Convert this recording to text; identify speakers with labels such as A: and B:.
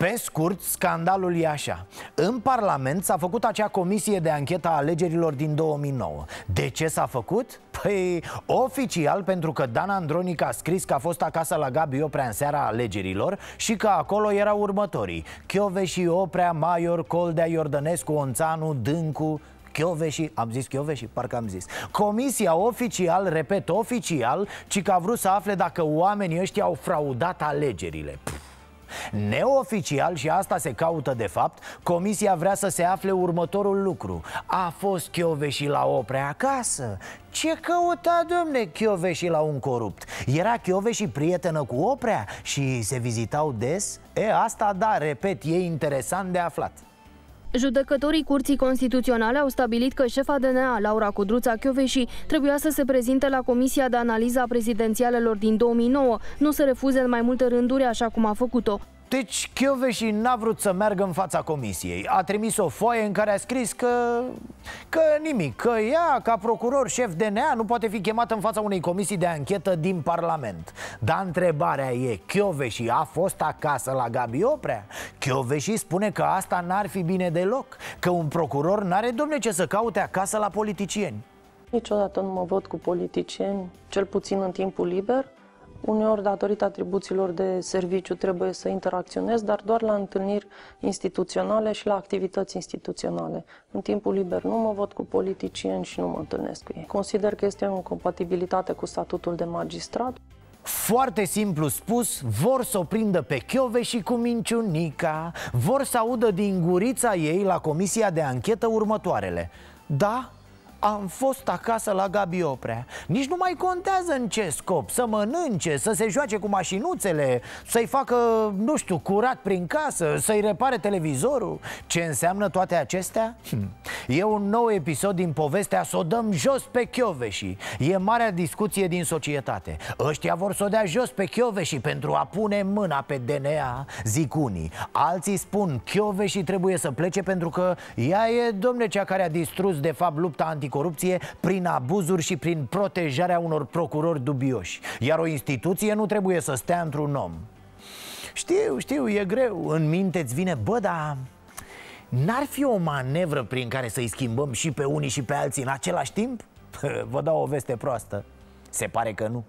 A: Pe scurt, scandalul e așa În Parlament s-a făcut acea comisie de anchetă a alegerilor din 2009 De ce s-a făcut? Păi, oficial pentru că Dan Andronic a scris că a fost acasă la Gabi Oprea în seara alegerilor Și că acolo erau următorii Chiove și Oprea, Maior, Coldea, Iordănescu, Onțanu, Dâncu, Chioveși, am zis Chioveși, parcă am zis Comisia oficial, repet, oficial Ci că a vrut să afle dacă oamenii ăștia au fraudat alegerile Neoficial, și asta se caută de fapt, comisia vrea să se afle următorul lucru A fost Chioveși la Oprea acasă? Ce căuta, domne, Chioveși la un corupt? Era Chioveși prietenă cu Oprea și se vizitau des? E, asta da, repet, e interesant de aflat
B: Judecătorii Curții Constituționale au stabilit că șefa DNA, Laura Codruța Chioveși, trebuia să se prezinte la Comisia de Analiză a Prezidențialelor din 2009, nu se refuze în mai multe rânduri
A: așa cum a făcut-o. Deci Chioveși n-a vrut să meargă în fața comisiei A trimis o foaie în care a scris că... Că nimic, că ea, ca procuror șef DNA, nu poate fi chemată în fața unei comisii de anchetă din Parlament Dar întrebarea e, Chioveși a fost acasă la Gabi Oprea? Chioveși spune că asta n-ar fi bine deloc Că un procuror n-are, domne, ce să caute acasă la politicieni
B: Niciodată nu mă văd cu politicieni, cel puțin în timpul liber Uneori, datorită atribuțiilor de serviciu, trebuie să interacționez, dar doar la întâlniri instituționale și la activități instituționale. În timpul liber nu mă văd cu politicieni și nu mă întâlnesc cu ei. Consider că este o compatibilitate cu statutul de magistrat.
A: Foarte simplu spus, vor să o prindă pe Chiove și cu minciunica Vor să audă din gurița ei la comisia de anchetă următoarele Da, am fost acasă la Gabi Oprea Nici nu mai contează în ce scop Să mănânce, să se joace cu mașinuțele Să-i facă, nu știu, curat prin casă Să-i repare televizorul Ce înseamnă toate acestea? Hm. E un nou episod din povestea Să o dăm jos pe chioveșii E marea discuție din societate Ăștia vor să o dea jos pe chioveșii Pentru a pune mâna pe DNA Zic unii Alții spun chioveșii trebuie să plece Pentru că ea e, domne, cea care a distrus de fapt lupta anti anticorupție prin abuzuri și prin protejarea unor procurori dubioși. Iar o instituție nu trebuie să stea într-un om. Știu, știu, e greu. În minte îți vine, bă, dar N-ar fi o manevră prin care să-i schimbăm și pe unii și pe alții în același timp? Vă dau o veste proastă. Se pare că nu.